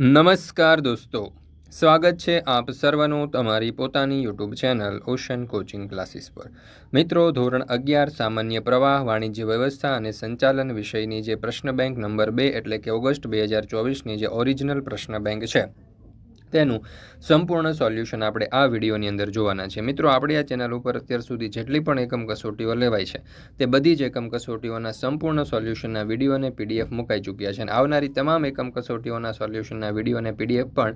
નમસ્કાર દોસ્તો સ્વાગત છે આપ સર્વનું તમારી પોતાની YouTube channel ocean coaching classes પર મિત્રો ધોરણ અગિયાર સામાન્ય પ્રવાહ વાણિજ્ય વ્યવસ્થા અને સંચાલન વિષયની જે પ્રશ્ન બેંક નંબર બે એટલે કે ઓગસ્ટ બે હજાર ચોવીસની જે ઓરિજિનલ પ્રશ્ન બેંક છે તેનું સંપૂર્ણ સોલ્યુશન આપણે આ વિડીયોની અંદર જોવાના છે મિત્રો આપણે આ ચેનલ ઉપર અત્યાર સુધી જેટલી પણ એકમ કસોટીઓ લેવાય છે તે બધી જ એકમ કસોટીઓના સંપૂર્ણ સોલ્યુશનના વિડીયો અને પીડીએફ મુકાઈ ચૂક્યા છે અને આવનારી તમામ એકમ કસોટીઓના સોલ્યુશનના વિડીયો અને પીડીએફ પણ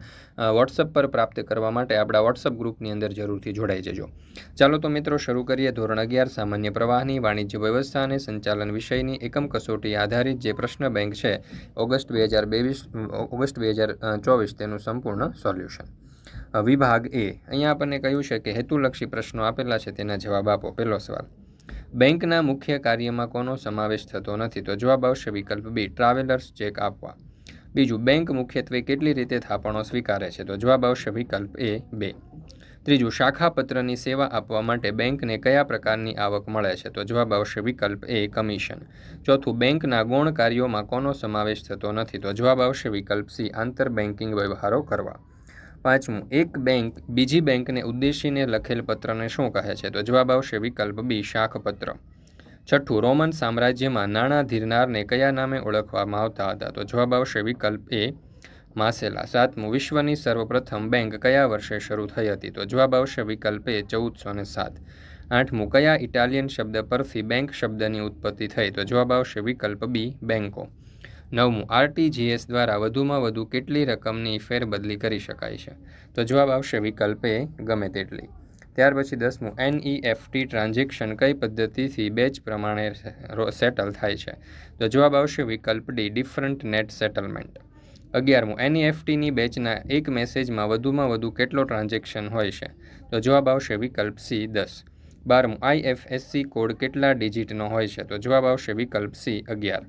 વોટ્સઅપ પર પ્રાપ્ત કરવા માટે આપણા વોટ્સઅપ ગ્રુપની અંદર જરૂરથી જોડાઈ જજો ચાલો તો મિત્રો શરૂ કરીએ ધોરણ અગિયાર સામાન્ય પ્રવાહની વાણિજ્ય વ્યવસ્થા અને સંચાલન વિષયની એકમ કસોટી આધારિત જે પ્રશ્ન બેંક છે ઓગસ્ટ બે હજાર ઓગસ્ટ બે હજાર ચોવીસ તેનું સંપૂર્ણ સોલ્યુશન વિભાગ એ અહીંયા આપણને કહ્યું છે કે હેતુલક્ષી પ્રશ્નો આપેલા છે તેના જવાબ આપો પહેલો સવાલ બેંકના મુખ્ય કાર્યમાં કોનો સમાવેશ થતો નથી તો જવાબ આવશે વિકલ્પ બી ટ્રાવેલર્સ ચેક આપવા બીજું બેંક મુખ્યત્વે કેટલી રીતે થાપણો સ્વીકારે છે તો જવાબ આવશે વિકલ્પ એ બે ત્રીજું શાખાપત્રની સેવા આપવા માટે બેંકને કયા પ્રકારની આવક મળે છે તો જવાબ આવશે વિકલ્પ એ કમિશન ચોથું બેંકના ગૌણ કાર્યોમાં કોનો સમાવેશ થતો નથી તો જવાબ આવશે વિકલ્પ સી આંતર બેન્કિંગ વ્યવહારો કરવા પાંચમું એક બેંક બીજી બેંકને ઉદ્દેશીને લખેલ પત્રને શું કહે છે તો જવાબ આવશે વિકલ્પ બી શાખપત્ર છઠ્ઠું રોમન સામ્રાજ્યમાં નાણાં ધીરનારને કયા નામે ઓળખવામાં આવતા હતા તો જવાબ આવશે વિકલ્પ એ માસેલા સાતમું વિશ્વની સર્વપ્રથમ બેંક કયા વર્ષે શરૂ થઈ હતી તો જવાબ આવશે વિકલ્પ એ ચૌદસો ને સાત આઠમું કયા ઇટાલિયન શબ્દ પરથી બેંક શબ્દની ઉત્પત્તિ થઈ તો જવાબ આવશે વિકલ્પ બી બેંકો નવમું આરટીજીએસ દ્વારા વધુમાં વધુ કેટલી રકમની ફેરબદલી કરી શકાય છે તો જવાબ આવશે વિકલ્પ એ ગમે તેટલી ત્યાર પછી દસમું એનઈએફટી e ટ્રાન્ઝેક્શન કઈ પદ્ધતિથી બેચ પ્રમાણે સેટલ થાય છે તો જવાબ આવશે વિકલ્પ ડી ડિફરન્ટ નેટ સેટલમેન્ટ અગિયારમું એનઈએફટીની e બેચના એક મેસેજમાં વધુમાં વધુ કેટલો ટ્રાન્ઝેક્શન હોય છે તો જવાબ આવશે વિકલ્પ સી દસ બારમું આઈએફએસસી કોડ કેટલા ડિજિટનો હોય છે તો જવાબ આવશે વિકલ્પ સી અગિયાર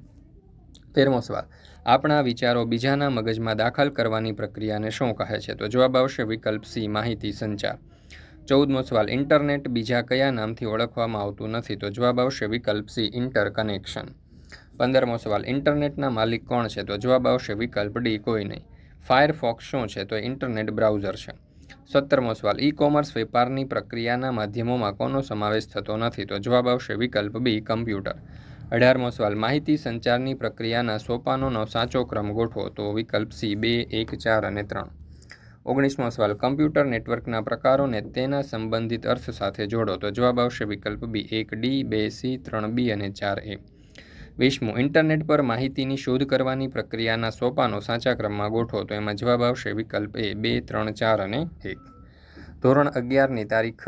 તેરમો સવાલ આપણા વિચારો બીજાના મગજમાં દાખલ કરવાની પ્રક્રિયાને શું કહે છે તો જવાબ આવશે વિકલ્પ સી માહિતી સંચાર ચૌદમો સવાલ ઇન્ટરનેટ બીજા કયા નામથી ઓળખવામાં આવતું નથી તો જવાબ આવશે વિકલ્પ સી ઇન્ટર કનેક્શન પંદરમો સવાલ ઇન્ટરનેટના માલિક કોણ છે તો જવાબ આવશે વિકલ્પ ડી કોઈ નહીં ફાયરફોક્સ શું છે તો ઇન્ટરનેટ બ્રાઉઝર છે સત્તરમો સવાલ ઈ કોમર્સ વેપારની પ્રક્રિયાના માધ્યમોમાં કોનો સમાવેશ થતો નથી તો જવાબ આવશે વિકલ્પ બી કમ્પ્યુટર અઢારમો સવાલ માહિતી સંચારની પ્રક્રિયાના સોપાનોનો સાચો ક્રમ ગોઠવો તો વિકલ્પ સી બે એક ચાર અને ત્રણ ઓગણીસમો સવાલ કમ્પ્યુટર નેટવર્કના પ્રકારોને તેના સંબંધિત અર્થ સાથે જોડો તો જવાબ આવશે વિકલ્પ બી એક ડી બે સી ત્રણ બી અને ચાર એ વીસમું ઇન્ટરનેટ પર માહિતીની શોધ કરવાની પ્રક્રિયાના સોપાનો સાચા ક્રમમાં ગોઠવો તો એમાં જવાબ આવશે વિકલ્પ એ બે ત્રણ ચાર અને એક ધોરણ અગિયારની તારીખ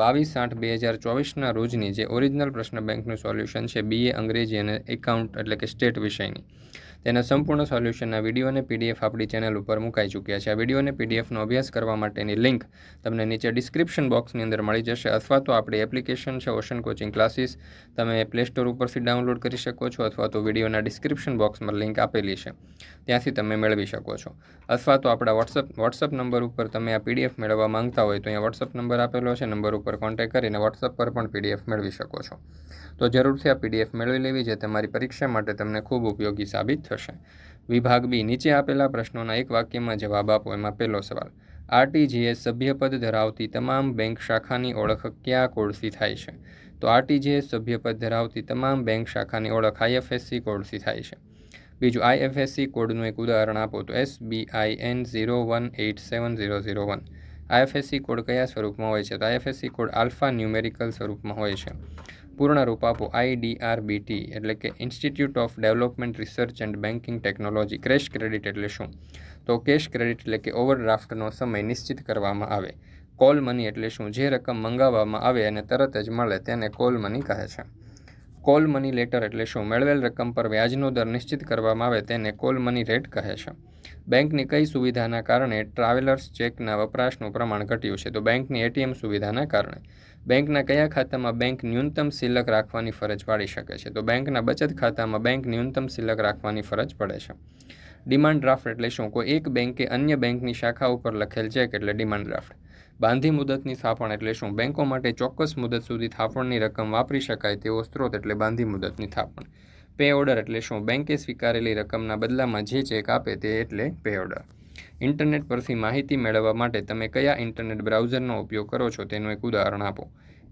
બાવીસ આઠ બે હજાર ચોવીસના રોજની જે ઓરિજિનલ પ્રશ્ન બેંકનું સોલ્યુશન છે બીએ અંગ્રેજી અને એકાઉન્ટ એટલે કે સ્ટેટ વિષયની તેના સંપૂર્ણ સોલ્યુશનના વિડીયો અને પીડીએફ આપણી ચેનલ ઉપર મુકાઈ ચૂક્યા છે આ વિડીયો અને પીડીએફનો અભ્યાસ કરવા માટેની લિંક તમને નીચે ડિસ્ક્રિપ્શન બોક્સની અંદર મળી જશે અથવા તો આપણી એપ્લિકેશન છે ઓશન કોચિંગ ક્લાસીસ તમે પ્લે સ્ટોર ઉપરથી ડાઉનલોડ કરી શકો છો અથવા તો વિડીયોના ડિસ્ક્રિપ્શન બોક્સમાં લિંક આપેલી છે ત્યાંથી તમે મેળવી શકો છો અથવા તો આપણા વોટ્સઅપ વોટ્સઅપ નંબર ઉપર તમે આ પીડીએફ મેળવવા માંગતા હોય તો અહીંયા વોટ્સઅપ નંબર આપેલો છે નંબર ઉપર કોન્ટેક્ટ કરીને વોટ્સઅપ પર પણ પીડીએફ મેળવી શકો છો તો જરૂરથી આ પીડીએફ મેળવી લેવી જે તમારી પરીક્ષા માટે તમને ખૂબ ઉપયોગી સાબિત થશે વિભાગ બી નીચે આપેલા પ્રશ્નોના એક વાક્યમાં જવાબ આપો એમાં પહેલો સવાલ આરટીજીએસ સભ્યપદ ધરાવતી તમામ બેંક શાખાની ઓળખ કયા કોડથી થાય છે તો આરટીજીએસ સભ્યપદ ધરાવતી તમામ બેંક શાખાની ઓળખ આઈએફએસસી કોડથી થાય છે બીજું આઈએફએસસી કોડનું એક ઉદાહરણ આપો તો S B N zero one eight seven zero zero one IFSC code કયા સ્વરૂપમાં હોય છે તો આઈએફએસસી કોડ આલ્ફા ન્યુમેરિકલ સ્વરૂપમાં હોય છે પૂર્ણ રૂપ આપો આઈડીઆરબીટી એટલે કે institute of development research and banking technology cash credit એટલે શું તો કેશ ક્રેડિટ એટલે કે ઓવરડ્રાફ્ટનો સમય નિશ્ચિત કરવામાં આવે કોલ મની એટલે શું જે રકમ મંગાવવામાં આવે અને તરત જ મળે તેને કોલ મની કહે છે કોલ મની લેટર એટલે શું મેળવેલ રકમ પર વ્યાજનો દર નિશ્ચિત કરવામાં આવે તેને કોલ મની રેટ કહે છે બેંકની કઈ સુવિધાના કારણે ટ્રાવેલર્સ ચેકના વપરાશનું પ્રમાણ ઘટ્યું છે તો બેંકની એટીએમ સુવિધાના કારણે બેંકના કયા ખાતામાં બેંક ન્યૂનતમ સિલક રાખવાની ફરજ પાડી શકે છે તો બેંકના બચત ખાતામાં બેંક ન્યૂનતમ સિલક રાખવાની ફરજ પડે છે ડિમાન્ડ ડ્રાફ્ટ એટલે શું કોઈ એક બેંકે અન્ય બેંકની શાખા ઉપર લખેલ ચેક એટલે ડિમાન્ડ ડ્રાફ્ટ બાંધી મુદતની થાપણ એટલે શું બેંકો માટે ચોક્કસ મુદત સુધી થાપણની રકમ વાપરી શકાય તેવો સ્ત્રોત એટલે બાંધી મુદતની થાપણ પે ઓર્ડર એટલે શું બેંકે સ્વીકારેલી રકમના બદલામાં જે ચેક આપે તે એટલે પે ઓર્ડર ઇન્ટરનેટ પરથી માહિતી મેળવવા માટે તમે કયા ઇન્ટરનેટ બ્રાઉઝરનો ઉપયોગ કરો છો તેનું એક ઉદાહરણ આપો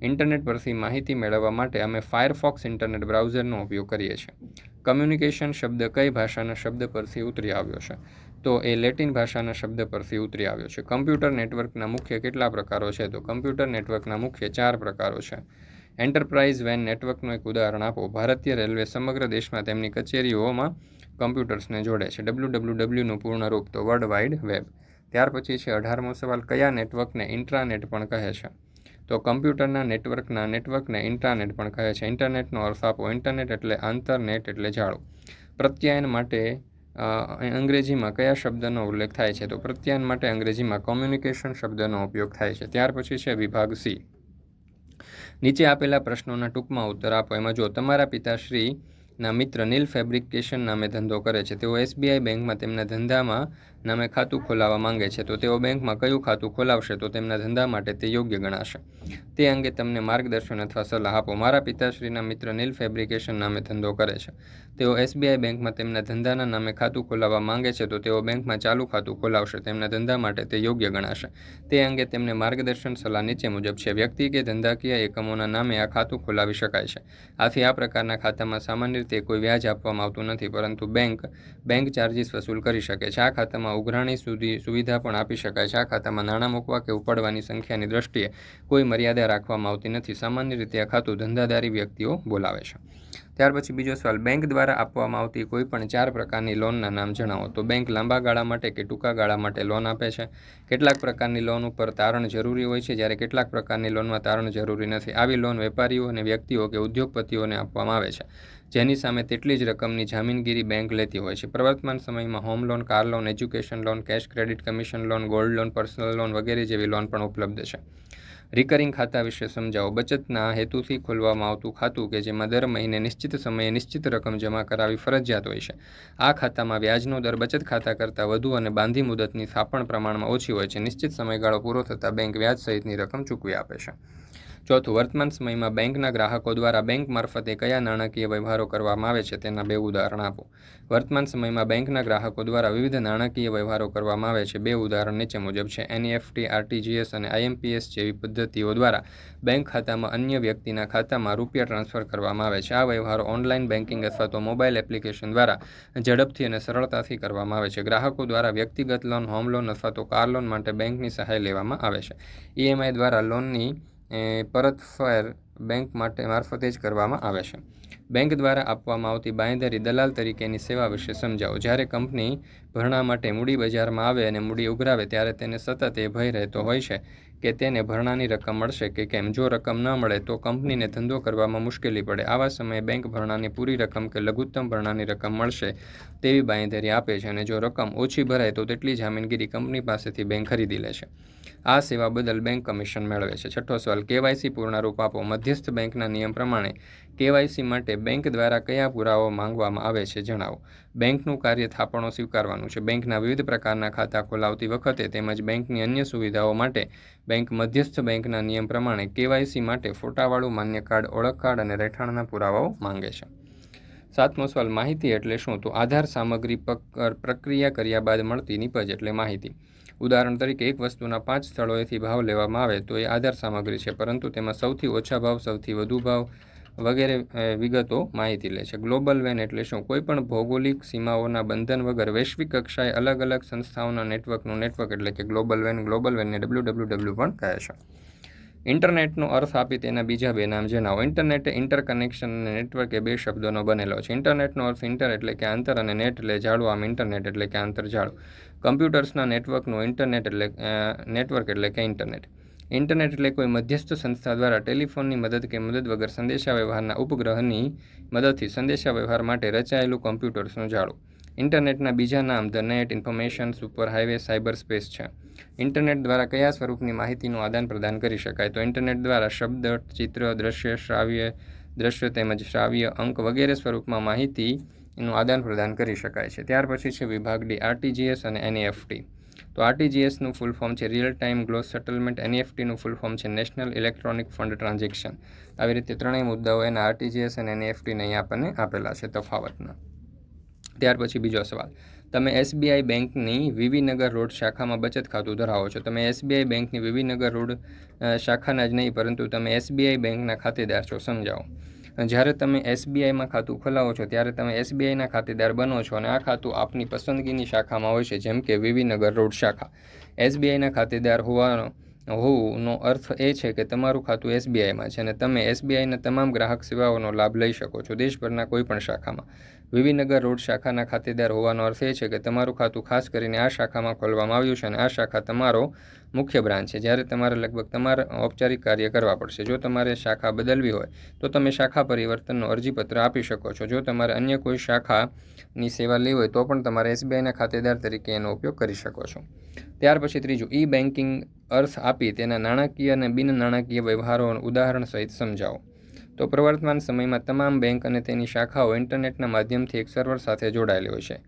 ઇન્ટરનેટ પરથી માહિતી મેળવવા માટે અમે ફાયરફોક્સ ઇન્ટરનેટ બ્રાઉઝરનો ઉપયોગ કરીએ છીએ કમ્યુનિકેશન શબ્દ કઈ ભાષાના શબ્દ પરથી ઉતરી આવ્યો છે તો એ લેટિન ભાષાના શબ્દ પરથી ઉતરી આવ્યો છે કમ્પ્યુટર નેટવર્કના મુખ્ય કેટલા પ્રકારો છે તો કમ્પ્યુટર નેટવર્કના મુખ્ય ચાર પ્રકારો છે એન્ટરપ્રાઇઝ વેન નેટવર્કનું એક ઉદાહરણ આપો ભારતીય રેલવે સમગ્ર દેશમાં તેમની કચેરીઓમાં કમ્પ્યુટર્સને જોડે છે ડબલ્યુ ડબલ્યુ ડબલ્યુનું પૂર્ણ રૂપ તો વર્લ્ડ વાઇડ વેબ ત્યાર પછી છે અઢારમો સવાલ કયા નેટવર્કને ઇન્ટ્રાનેટ પણ કહે છે તો કમ્પ્યુટરના નેટવર્કના નેટવર્કને ઇન્ટરનેટ પણ કહે છે ઇન્ટરનેટનો અર્થ આપો ઇન્ટરનેટ એટલે આંતરનેટ એટલે જાળું પ્રત્યાયન માટે અંગ્રેજીમાં કયા શબ્દનો ઉલ્લેખ થાય છે તો પ્રત્યાયન માટે અંગ્રેજીમાં કોમ્યુનિકેશન શબ્દનો ઉપયોગ થાય છે ત્યાર પછી છે વિભાગ સી નીચે આપેલા પ્રશ્નોના ટૂંકમાં ઉત્તર આપો એમાં જો તમારા પિતાશ્રી ના મિત્ર નીલ ફેબ્રિકેશન નામે ધંધો કરે છે તેઓ એસબીઆઈ બેંકમાં તેમના ધંધામાં નામે ખાતું ખોલાવવા માંગે છે તો તેઓ બેંકમાં કયું ખાતું ખોલાવશે તો તેમના ધંધા માટે તે યોગ્ય ગણાશે તે અંગે તમને માર્ગદર્શન અથવા સલાહ આપો મારા પિતાશ્રીના મિત્ર નીલ ફેબ્રિકેશન નામે ધંધો કરે છે તેઓ એસબીઆઈ બેંકમાં તેમના ધંધાના નામે ખાતું ખોલાવવા માંગે છે તો તેઓ બેંકમાં ચાલુ ખાતું ખોલાવશે તેમના ધંધા માટે તે યોગ્ય ગણાશે તે અંગે તેમને માર્ગદર્શન સલાહ નીચે મુજબ છે વ્યક્તિ કે ધંધાકીય એકમોના નામે આ ખાતું ખોલાવી શકાય છે આથી આ પ્રકારના ખાતામાં સામાન્ય રીતે કોઈ વ્યાજ આપવામાં આવતું નથી પરંતુ બેંક બેંક ચાર્જીસ વસૂલ કરી શકે છે આ ખાતામાં ઉઘરાણી સુધી સુવિધા પણ આપી શકાય છે આ ખાતામાં નાણાં મૂકવા કે ઉપાડવાની સંખ્યાની દ્રષ્ટિએ કોઈ મર્યાદા જગ્યા રાખવામાં આવતી નથી સામાન્ય રીતે આ ખાતું ધંધાદારી વ્યક્તિઓ બોલાવે છે ત્યાર પછી બીજો સવાલ બેંક દ્વારા આપવામાં આવતી કોઈ પણ ચાર પ્રકારની લોનના નામ જણાવો તો બેંક લાંબા ગાળા માટે કે ટૂંકા ગાળા માટે લોન આપે છે કેટલાક પ્રકારની લોન ઉપર તારણ જરૂરી હોય છે જ્યારે કેટલાક પ્રકારની લોનમાં તારણ જરૂરી નથી આવી લોન વેપારીઓ અને વ્યક્તિઓ કે ઉદ્યોગપતિઓને આપવામાં આવે છે જેની સામે તેટલી જ રકમની જામીનગીરી બેંક લેતી હોય છે પ્રવર્તમાન સમયમાં home loan car loan education loan cash credit commission loan gold loan personal loan વગેરે જેવી લોન પણ ઉપલબ્ધ છે રિકરિંગ ખાતા વિશે સમજાવો બચતના હેતુથી ખોલવામાં આવતું ખાતું કે જેમાં દર મહિને નિશ્ચિત સમયે નિશ્ચિત રકમ જમા કરાવી ફરજિયાત હોય છે આ ખાતામાં વ્યાજનો દર બચત ખાતા કરતાં વધુ અને બાંધી મુદતની થાપણ પ્રમાણમાં ઓછી હોય છે નિશ્ચિત સમયગાળો પૂરો થતાં બેંક વ્યાજ સહિતની રકમ ચૂકવી આપે છે ચોથું વર્તમાન સમયમાં બેંકના ગ્રાહકો દ્વારા બેંક મારફતે કયા નાણાકીય વ્યવહારો કરવામાં આવે છે તેના બે ઉદાહરણ આપો વર્તમાન સમયમાં બેંકના ગ્રાહકો દ્વારા વિવિધ નાણાકીય વ્યવહારો કરવામાં આવે છે બે ઉદાહરણ નીચે મુજબ છે એનઈએફટી આરટીજીએસ e અને આઈએમપીએસ જેવી પદ્ધતિઓ દ્વારા બેંક ખાતામાં અન્ય વ્યક્તિના ખાતામાં રૂપિયા ટ્રાન્સફર કરવામાં આવે છે આ વ્યવહારો ઓનલાઈન બેન્કિંગ અથવા તો મોબાઈલ એપ્લિકેશન દ્વારા ઝડપથી અને સરળતાથી કરવામાં આવે છે ગ્રાહકો દ્વારા વ્યક્તિગત લોન હોમ લોન અથવા તો કાર લોન માટે બેંકની સહાય લેવામાં આવે છે ઈએમઆઈ e દ્વારા લોનની એ પરત ફેર બેંક માટે મારફતે જ કરવામાં આવે છે બેંક દ્વારા આપવામાં આવતી બાંયધરી દલાલ તરીકેની સેવા વિશે સમજાવો જ્યારે કંપની ભરણા માટે મૂડી બજારમાં આવે અને મૂડી ઉઘરાવે ત્યારે તેને સતત એ ભય રહેતો હોય છે કે તેને ભરણાની રકમ મળશે કે કેમ જો રકમ ન મળે તો કંપનીને ધંધો કરવામાં મુશ્કેલી પડે આવા સમયે બેંક ભરણાની પૂરી રકમ કે લઘુત્તમ ભરણાની રકમ મળશે તેવી બાંયધરી આપે છે અને જો રકમ ઓછી ભરાય તો તેટલી જામીનગીરી કંપની પાસેથી બેંક ખરીદી લે છે આ સેવા બદલ બેંક કમિશન મેળવે છે છઠ્ઠો સવાલ કેવાયસી પૂર્ણ રૂપ આપો મધ્યસ્થ બેંકના નિયમ પ્રમાણે કેવાયસી માટે બેંક દ્વારા કયા પુરાવા માંગવામાં આવે છે જણાવો બેંકનું કાર્ય થાપણો સ્વીકારવાનું છે બેંકના વિવિધ પ્રકારના ખાતા ખોલાવતી વખતે તેમજ બેંકની અન્ય સુવિધાઓ માટે બેંક મધ્યસ્થ બેંકના નિયમ પ્રમાણે કેવાયસી માટે ફોટાવાળું માન્ય કાર્ડ ઓળખ કાર્ડ અને રહેઠાણના પુરાવાઓ માંગે છે સાતમો સવાલ માહિતી એટલે શું તો આધાર સામગ્રી પ્રક્રિયા કર્યા બાદ મળતી નીપજ એટલે માહિતી ઉદાહરણ તરીકે એક વસ્તુના પાંચ સ્થળોએથી ભાવ લેવામાં આવે તો એ આધાર સામગ્રી છે પરંતુ તેમાં સૌથી ઓછા ભાવ સૌથી વધુ ભાવ વગેરે વિગતો માહિતી લે છે ગ્લોબલ વેન એટલે શું કોઈ પણ ભૌગોલિક સીમાઓના બંધન વગર વૈશ્વિક કક્ષાએ અલગ અલગ સંસ્થાઓના નેટવર્કનું નેટવર્ક એટલે કે ગ્લોબલ વેન ગ્લોબલ વેનને ડબલ્યુ ડબલ્યુ પણ કહે છે ઇન્ટરનેટનો અર્થ આપી તેના બીજા બે નામ જણાવો ઇન્ટરનેટ એ ઇન્ટરકનેક્શન અને નેટવર્ક બે શબ્દોનો બનેલો છે ઇન્ટરનેટનો અર્થ ઇન્ટર એટલે કે આંતર અને નેટ એટલે જાળવો આમ ઇન્ટરનેટ એટલે કે આંતર જાળવો કમ્પ્યુટર્સના નેટવર્કનું ઇન્ટરનેટ એટલે નેટવર્ક એટલે કે ઇન્ટરનેટ ઇન્ટરનેટ એટલે કોઈ મધ્યસ્થ સંસ્થા દ્વારા ટેલિફોનની મદદ કે મદદ વગર સંદેશાવ્યવહારના ઉપગ્રહની મદદથી સંદેશાવ્યવહાર માટે રચાયેલું કોમ્પ્યુટર્સનું જાળું ઇન્ટરનેટના બીજા નામ the net information super highway cyber space છે ઇન્ટરનેટ દ્વારા કયા સ્વરૂપની માહિતીનું આદાન પ્રદાન કરી શકાય તો ઇન્ટરનેટ દ્વારા શબ્દ ચિત્ર દ્રશ્ય શ્રાવ્ય દ્રશ્ય તેમજ શ્રાવ્ય અંક વગેરે સ્વરૂપમાં માહિતીનું આદાન પ્રદાન કરી શકાય છે ત્યાર પછી છે વિભાગ ડી આરટીજીએસ અને એનઈએફટી તો આરટીજીએસનું ફૂલ ફોર્મ છે રિયલ ટાઈમ ગ્લોસ સેટલમેન્ટ એનએફટીનું ફૂલ ફોર્મ છે નેશનલ ઇલેક્ટ્રોનિક ફંડ ટ્રાન્ઝેક્શન આવી રીતે ત્રણેય મુદ્દાઓ એના આરટીજીએસ અને એનઈએફટીને e અહીંયા આપણને આપેલા છે તફાવતના ત્યાર પછી બીજો સવાલ તમે એસબીઆઈ બેંકની વિવીનગર રોડ શાખામાં બચત ખાતું ધરાવો છો તમે એસબીઆઈ બેંકની વિવીનગર રોડ શાખાના જ નહીં પરંતુ તમે એસબીઆઈ બેંકના ખાતેદાર છો સમજાવો જ્યારે તમે એસબીઆઈમાં ખાતું ખોલાવો છો ત્યારે તમે એસબીઆઈના ખાતેદાર બનો છો અને આ ખાતું આપની પસંદગીની શાખામાં હોય છે જેમ કે વિવીનગર રોડ શાખા એસબીઆઈના ખાતેદાર હોવાનો હોવનો અર્થ એ છે કે તમારું ખાતું એસબીઆઈમાં છે અને તમે એસબીઆઈના તમામ ગ્રાહક સેવાઓનો લાભ લઈ શકો છો દેશભરના કોઈપણ શાખામાં વિવિનગર રોડ શાખાના ખાતેદાર હોવાનો અર્થ એ છે કે તમારું ખાતું ખાસ કરીને આ શાખામાં ખોલવામાં આવ્યું છે અને આ શાખા તમારો મુખ્ય બ્રાન્ચ છે જ્યારે તમારે લગભગ તમારા ઔપચારિક કાર્ય કરવા પડશે જો તમારે શાખા બદલવી હોય તો તમે શાખા પરિવર્તનનો અરજીપત્ર આપી શકો છો જો તમારે અન્ય કોઈ શાખાની સેવા લેવી હોય તો પણ તમારે એસબીઆઈના ખાતેદાર તરીકે એનો ઉપયોગ કરી શકો છો ત્યાર પછી ત્રીજું ઈ બેન્કિંગ અર્થ આપી તેના નાણાકીય અને બિન નાણાકીય વ્યવહારોનું ઉદાહરણ સહિત સમજાવો તો પ્રવર્તમાન સમયમાં તમામ બેંક અને તેની શાખાઓ ઇન્ટરનેટના માધ્યમથી એક સર્વર સાથે જોડાયેલી હોય છે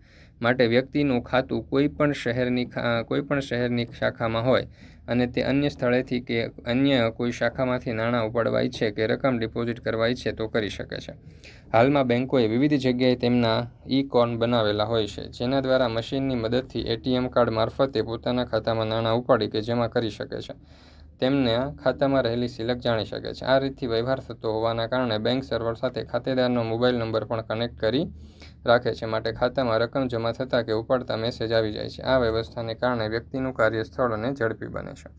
માટે વ્યક્તિનું ખાતું કોઈ પણ શહેરની કોઈ પણ શહેરની શાખામાં હોય અને તે અન્ય સ્થળેથી કે અન્ય કોઈ શાખામાંથી નાણાં ઉપાડવાય છે કે રકમ ડિપોઝિટ કરવાય છે તો કરી શકે છે હાલમાં બેન્કોએ વિવિધ જગ્યાએ તેમના ઈ કોર્ન બનાવેલા હોય છે જેના દ્વારા મશીનની મદદથી એટીએમ કાર્ડ મારફતે પોતાના ખાતામાં નાણાં ઉપાડી કે જમા કરી શકે છે તેમના ખાતામાં રહેલી સિલક જાણી શકે છે આ રીતથી વ્યવહાર થતો હોવાના કારણે બેંક સર્વર સાથે ખાતેદારનો મોબાઈલ નંબર પણ કનેક્ટ કરી રાખે છે માટે ખાતામાં રકમ જમા થતાં કે ઉપાડતા મેસેજ આવી જાય છે આ વ્યવસ્થાને કારણે વ્યક્તિનું કાર્યસ્થળ અને ઝડપી બને છે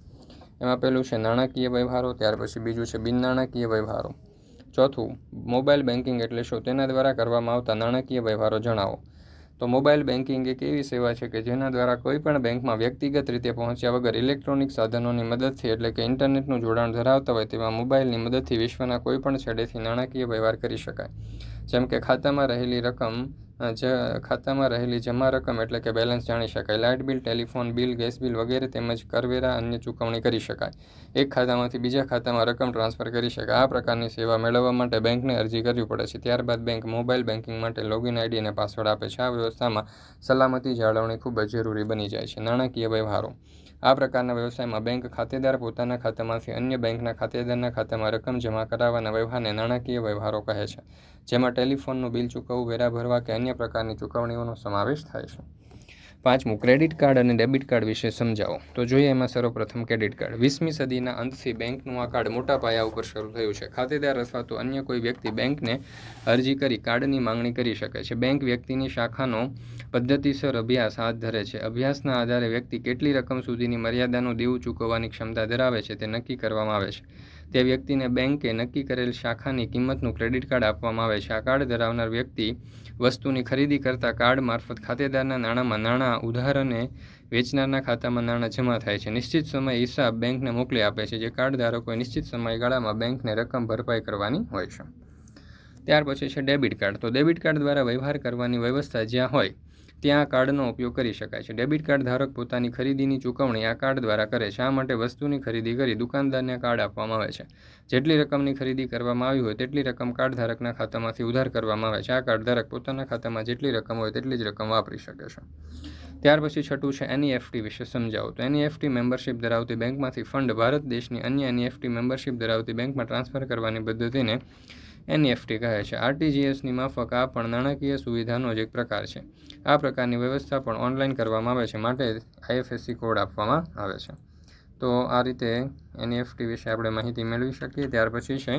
એમાં પહેલું છે નાણાકીય વ્યવહારો ત્યાર પછી બીજું છે બિન નાણાકીય વ્યવહારો ચોથું મોબાઈલ બેન્કિંગ એટલે શું તેના દ્વારા કરવામાં આવતા નાણાકીય વ્યવહારો જણાવો તો મોબાઈલ બેન્કિંગ એક એવી સેવા છે કે જેના દ્વારા કોઈપણ બેંકમાં વ્યક્તિગત રીતે પહોંચ્યા વગર ઇલેક્ટ્રોનિક સાધનોની મદદથી એટલે કે ઇન્ટરનેટનું જોડાણ ધરાવતા હોય તેવા મોબાઈલની મદદથી વિશ્વના કોઈપણ છેડેથી નાણાકીય વ્યવહાર કરી શકાય જેમ કે ખાતામાં રહેલી રકમ જ ખાતામાં રહેલી જમા રકમ એટલે કે બેલેન્સ જાણી શકાય light bill telephone bill gas bill વગેરે તેમજ કરવેરા અન્ય ચૂકવણી કરી શકાય એક ખાતામાંથી બીજા ખાતામાં રકમ ટ્રાન્સફર કરી શકાય આ પ્રકારની સેવા મેળવવા માટે બેંકને અરજી કરવી પડે છે ત્યારબાદ બેંક મોબાઈલ બેન્કિંગ માટે લોગિન આઈડી અને પાસવર્ડ આપે છે આ વ્યવસ્થામાં સલામતી જાળવણી ખૂબ જ જરૂરી બની જાય છે નાણાકીય વ્યવહારો આ પ્રકારના વ્યવસાયમાં બેંક ખાતેદાર પોતાના ખાતામાંથી અન્ય બેંકના ખાતેદારના ખાતામાં રકમ જમા કરાવવાના વ્યવહારને નાણાકીય વ્યવહારો કહે છે જેમાં ટેલિફોનનું બિલ ચૂકવવું વેરા ભરવા કે અન્ય પ્રકારની ચૂકવણીઓનો સમાવેશ થાય છે પાંચમું ક્રેડિટ કાર્ડ અને ડેબિટ કાર્ડ વિશે સમજાવો તો જોઈએ એમાં સર્વપ્રથમ ક્રેડિટ કાર્ડ વીસમી સદીના અંતથી બેંકનું આ કાર્ડ મોટા પાયા ઉપર શરૂ થયું છે ખાતેદાર અથવા તો અન્ય કોઈ વ્યક્તિ બેંકને અરજી કરી કાર્ડની માંગણી કરી શકે છે બેંક વ્યક્તિની શાખાનો પદ્ધતિસર અભ્યાસ હાથ ધરે છે અભ્યાસના આધારે વ્યક્તિ કેટલી રકમ સુધીની મર્યાદાનું દેવું ચૂકવવાની ક્ષમતા ધરાવે છે તે નક્કી કરવામાં આવે છે તે વ્યક્તિને બેંકે નક્કી કરેલ શાખાની કિંમતનું ક્રેડિટ કાર્ડ આપવામાં આવે છે આ કાર્ડ ધરાવનાર વ્યક્તિ વસ્તુની ખરીદી કરતા કાર્ડ મારફત ખાતેદારના નાણાંમાં નાણાં ઉધાર અને વેચનારના ખાતામાં નાણાં જમા થાય છે નિશ્ચિત સમય હિસાબ બેંકને મોકલી આપે છે જે કાર્ડ ધારકોએ નિશ્ચિત સમયગાળામાં બેંકને રકમ ભરપાઈ કરવાની હોય છે ત્યાર પછી છે ડેબિટ કાર્ડ તો ડેબિટ કાર્ડ દ્વારા વ્યવહાર કરવાની વ્યવસ્થા જ્યાં હોય ત્યાં કાર્ડનો ઉપયોગ કરી શકાય છે ડેબિટ કાર્ડ ધારક પોતાની ખરીદીની ચૂકવણી આ કાર્ડ દ્વારા કરે છે આ માટે વસ્તુની ખરીદી કરી દુકાનદારને કાર્ડ આપવામાં આવે છે જેટલી રકમની ખરીદી કરવામાં આવી હોય તેટલી રકમ કાર્ડ ધારકના ખાતામાંથી ઉધાર કરવામાં આવે છે આ કાર્ડ ધારક પોતાના ખાતામાં જેટલી રકમ હોય તેટલી જ રકમ વાપરી શકે છે ત્યાર પછી છઠ્ઠું છે એનઈએફટી e વિશે સમજાવો તો એનઈએફટી મેમ્બરશિપ e ધરાવતી બેંકમાંથી ફંડ ભારત દેશની અન્ય એનઈએફટી મેમ્બરશિપ e ધરાવતી બેંકમાં ટ્રાન્સફર કરવાની પદ્ધતિને એનઈએફટી e કહે છે આરટીજીએસની માફક આ પણ નાણાકીય સુવિધાનો જ એક પ્રકાર છે આ પ્રકારની વ્યવસ્થા પણ ઓનલાઈન કરવામાં આવે છે માટે આઈએફએસસી કોડ આપવામાં આવે છે તો આ રીતે એનઈએફટી e વિશે આપણે માહિતી મેળવી શકીએ ત્યાર પછી છે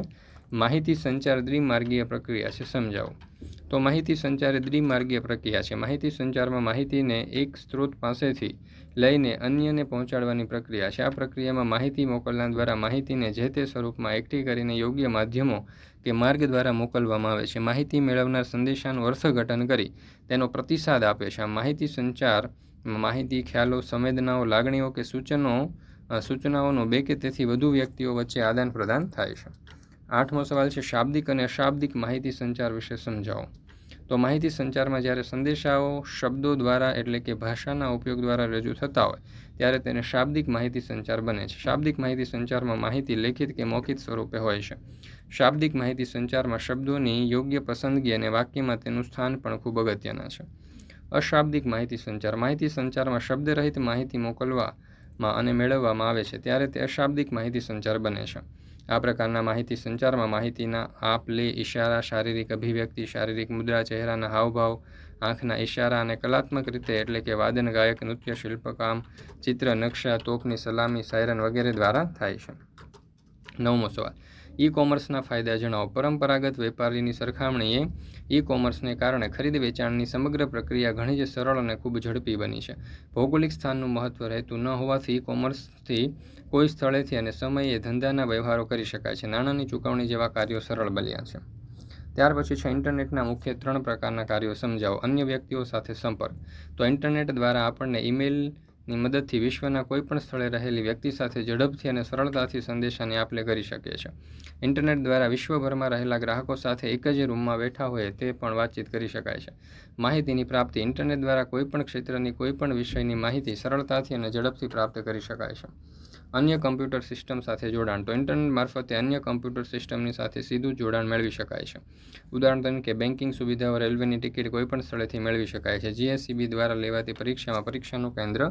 માહિતી સંચાર દ્વિમાર્ગીય પ્રક્રિયા છે સમજાવો તો માહિતી સંચાર એ દ્વિમાર્ગીય પ્રક્રિયા છે માહિતી સંચારમાં માહિતીને એક સ્ત્રોત પાસેથી લઈને અન્યને પહોંચાડવાની પ્રક્રિયા છે આ પ્રક્રિયામાં માહિતી મોકલનાર દ્વારા માહિતીને જે તે સ્વરૂપમાં એકઠી કરીને યોગ્ય માધ્યમો કે માર્ગ દ્વારા મોકલવામાં આવે છે માહિતી મેળવનાર સંદેશાનું અર્થઘટન કરી તેનો પ્રતિસાદ આપે છે આ માહિતી સંચાર માહિતી ખ્યાલો સંવેદનાઓ લાગણીઓ કે સૂચનો સૂચનાઓનો બે કે તેથી વધુ વ્યક્તિઓ વચ્ચે આદાન પ્રદાન થાય છે આઠમો સવાલ છે શાબ્દિક અને અશાબ્દિક માહિતી સંચાર વિશે સમજાવો તો માહિતી સંચારમાં જ્યારે સંદેશાઓ શબ્દો દ્વારા એટલે કે ભાષાના ઉપયોગ દ્વારા રજૂ થતા હોય ત્યારે તેને શાબ્દિક માહિતી સંચાર બને છે શાબ્દિક માહિતી સંચારમાં માહિતી લેખિત કે મૌખિક સ્વરૂપે હોય છે શાબ્દિક માહિતી સંચારમાં શબ્દોની યોગ્ય પસંદગી અને વાક્યમાં તેનું સ્થાન પણ ખૂબ અગત્યના છે અશાબ્દિક માહિતી સંચાર માહિતી સંચારમાં શબ્દરહિત માહિતી મોકલવામાં અને મેળવવામાં આવે છે ત્યારે તે અશાબ્દિક માહિતી સંચાર બને છે આ પ્રકારના માહિતી સંચારમાં માહિતીના આપ લે ઇશારા શારીરિક અભિવ્યક્તિ શારીરિક મુદ્રા ચહેરાના હાવભાવ આંખના ઇશારા અને કલાત્મક રીતે એટલે કે વાદન ગાયક નૃત્ય શિલ્પકામ ચિત્ર નકશા તોપની સલામી સાયરન વગેરે દ્વારા થાય છે નવમો સવાલ ઈ કોમર્સના ફાયદા જણાવો પરંપરાગત વેપારીની સરખામણીએ ઈ કોમર્સને કારણે ખરીદ વેચાણની સમગ્ર પ્રક્રિયા ઘણી જ સરળ અને ખૂબ ઝડપી બની છે ભૌગોલિક સ્થાનનું મહત્વ રહેતું ન હોવાથી ઈ કોમર્સથી કોઈ સ્થળેથી અને સમયે ધંધાના વ્યવહારો કરી શકાય છે નાણાંની ચૂકવણી જેવા કાર્યો સરળ બન્યા છે ત્યાર પછી છે ઇન્ટરનેટના મુખ્ય ત્રણ પ્રકારના કાર્યો સમજાવો અન્ય વ્યક્તિઓ સાથે સંપર્ક તો ઇન્ટરનેટ દ્વારા આપણને ઈમેલ ની મદદથી વિશ્વના કોઈપણ સ્થળે રહેલી વ્યક્તિ સાથે ઝડપથી અને સરળતાથી સંદેશાની આપ લે કરી શકે છે ઇન્ટરનેટ દ્વારા વિશ્વભરમાં રહેલા ગ્રાહકો સાથે એક જ રૂમમાં બેઠા હોય તે પણ વાતચીત કરી શકાય છે માહિતીની પ્રાપ્તિ ઇન્ટરનેટ દ્વારા કોઈપણ ક્ષેત્રની કોઈપણ વિષયની માહિતી સરળતાથી અને ઝડપથી પ્રાપ્ત કરી શકાય છે અન્ય કમ્પ્યુટર સિસ્ટમ સાથે જોડાણ તો ઇન્ટરનેટ મારફતે અન્ય કમ્પ્યુટર સિસ્ટમની સાથે સીધું જોડાણ મેળવી શકાય છે ઉદાહરણ તરીકે બેન્કિંગ સુવિધાઓ રેલવેની ટિકિટ કોઈપણ સ્થળેથી મેળવી શકાય છે જીએસસીબી દ્વારા લેવાતી પરીક્ષામાં પરીક્ષાનું કેન્દ્ર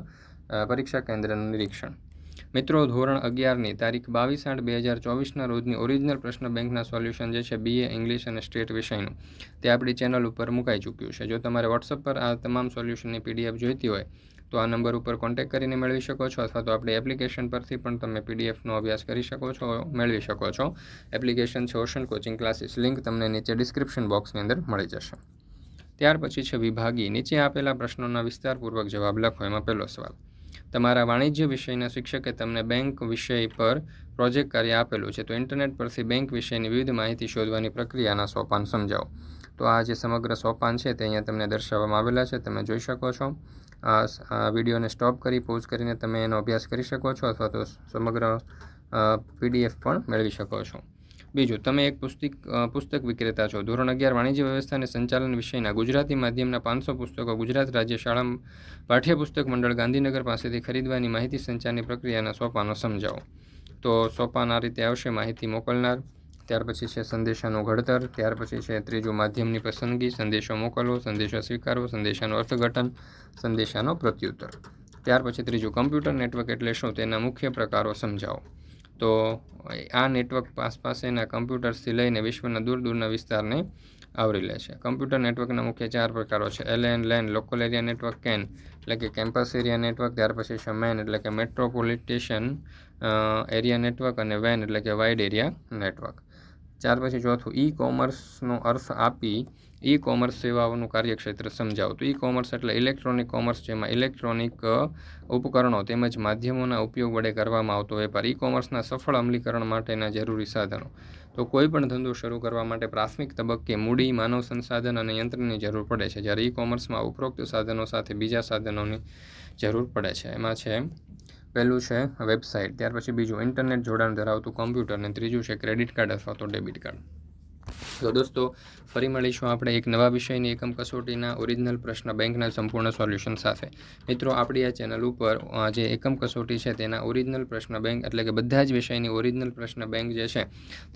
પરીક્ષા કેન્દ્રનું નિરીક્ષણ મિત્રો ધોરણ અગિયારની તારીખ બાવીસ આઠ બે હજાર ચોવીસના રોજની ઓરિજિનલ પ્રશ્ન બેંકના સોલ્યુશન જે છે બીએ ઇંગ્લિશ અને સ્ટેટ વિષયનું તે આપણી ચેનલ ઉપર મુકાઈ ચૂક્યું છે જો તમારે વોટ્સઅપ પર આ તમામ સોલ્યુશનની પીડીએફ જોઈતી હોય તો આ નંબર ઉપર કોન્ટેક્ટ કરીને મેળવી શકો છો અથવા તો આપણી એપ્લિકેશન પરથી પણ તમે પીડીએફનો અભ્યાસ કરી શકો છો મેળવી શકો છો એપ્લિકેશન છે ઓશન કોચિંગ ક્લાસીસ લિંક તમને નીચે ડિસ્ક્રિપ્શન બોક્સની અંદર મળી જશે ત્યાર પછી છે વિભાગી નીચે આપેલા પ્રશ્નોના વિસ્તારપૂર્વક જવાબ લખો એમાં પહેલો સવાલ તમારા વાણિજ્ય વિષયના શિક્ષકે તમને બેંક વિષય પર પ્રોજેક્ટ કાર્ય આપેલું છે તો ઇન્ટરનેટ પરથી બેંક વિષયની વિવિધ માહિતી શોધવાની પ્રક્રિયાના સોપાન સમજાવો તો આ જે સમગ્ર સોપાન છે તે અહીંયા તમને દર્શાવવામાં આવેલા છે તમે જોઈ શકો છો આ વિડીયોને સ્ટોપ કરી પોઝ કરીને તમે એનો અભ્યાસ કરી શકો છો અથવા તો સમગ્ર પીડીએફ પણ મેળવી શકો છો બીજું તમે એક પુસ્તિક પુસ્તક વિક્રેતા છો ધોરણ અગિયાર વાણિજ્ય વ્યવસ્થા અને સંચાલન વિષયના ગુજરાતી માધ્યમના પાંચસો પુસ્તકો ગુજરાત રાજ્ય શાળા પાઠ્યપુસ્તક મંડળ ગાંધીનગર પાસેથી ખરીદવાની માહિતી સંચારની પ્રક્રિયાના સોપાનો સમજાવો તો સોપાન આ રીતે આવશે માહિતી મોકલનાર ત્યાર પછી છે સંદેશાનું ઘડતર ત્યાર પછી છે ત્રીજું માધ્યમની પસંદગી સંદેશો મોકલવો સંદેશો સ્વીકારવો સંદેશાનું અર્થઘટન સંદેશાનો પ્રત્યુત્તર ત્યાર પછી ત્રીજું કમ્પ્યુટર નેટવર્ક એટલે શું તેના મુખ્ય પ્રકારો સમજાવો તો આ નેટવર્ક આસપાસેના કમ્પ્યુટર્સથી લઈને વિશ્વના દૂર દૂરના વિસ્તારને આવરી લે છે કમ્પ્યુટર નેટવર્કના મુખ્ય ચાર પ્રકારો છે એલએન લેન લોકલ એરિયા નેટવર્ક કેન એટલે કે કેમ્પસ એરિયા નેટવર્ક ત્યાર પછી છે મેન એટલે કે મેટ્રોપોલિટેશન એરિયા નેટવર્ક અને વેન એટલે કે વાઇડ એરિયા નેટવર્ક ચાર પછી ચોથું ઈ કોમર્સનો અર્થ આપી ઈ કોમર્સ સેવાઓનું કાર્યક્ષેત્ર સમજાવો તો ઈ કોમર્સ એટલે ઇલેક્ટ્રોનિક કોમર્સ જેમાં ઇલેક્ટ્રોનિક ઉપકરણો તેમજ માધ્યમોના ઉપયોગ વડે કરવામાં આવતો વેપાર ઈ કોમર્સના સફળ અમલીકરણ માટેના જરૂરી સાધનો તો કોઈ પણ ધંધો શરૂ કરવા માટે પ્રાથમિક તબક્કે મૂડી માનવ સંસાધન અને યંત્રની જરૂર પડે છે જ્યારે ઈ કોમર્સમાં ઉપરોક્ત સાધનો સાથે બીજા સાધનોની જરૂર પડે છે એમાં છે પહેલું છે વેબસાઇટ ત્યાર પછી બીજું ઇન્ટરનેટ જોડાણ ધરાવતું કોમ્પ્યુટર અને ત્રીજું છે ક્રેડિટ કાર્ડ અથવા તો ડેબિટ કાર્ડ તો દોસ્તો ફરી મળીશું આપણે એક નવા વિષયની એકમ કસોટીના ઓરિજિનલ પ્રશ્ન બેંકના સંપૂર્ણ સોલ્યુશન સાથે મિત્રો આપણી આ ચેનલ ઉપર જે એકમ કસોટી છે તેના ઓરિજિનલ પ્રશ્ન બેંક એટલે કે બધા જ વિષયની ઓરિજિનલ પ્રશ્ન બેંક જે છે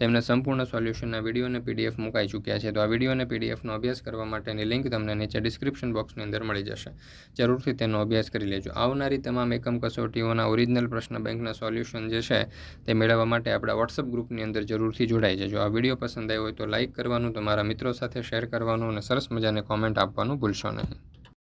તેમના સંપૂર્ણ સોલ્યુશનના વિડીયો અને પીડીએફ મુકાઈ ચૂક્યા છે તો આ વિડીયો અને પીડીએફનો અભ્યાસ કરવા માટેની લિંક તમને નીચે ડિસ્ક્રિપ્શન બોક્સની અંદર મળી જશે જરૂરથી તેનો અભ્યાસ કરી લેજો આવનારી તમામ એકમ કસોટીઓના ઓરિજિનલ પ્રશ્ન બેંકના સોલ્યુશન જે છે તે મેળવવા માટે આપણા વોટ્સઅપ ગ્રુપની અંદર જરૂરથી જોડાઈ જજો આ વિડીયો પસંદ આવ્યો હોય તો તો લાઇક કરવાનું તમારા મિત્રો સાથે શેર કરવાનું અને સરસ મજાને કોમેન્ટ આપવાનું ભૂલશો નહીં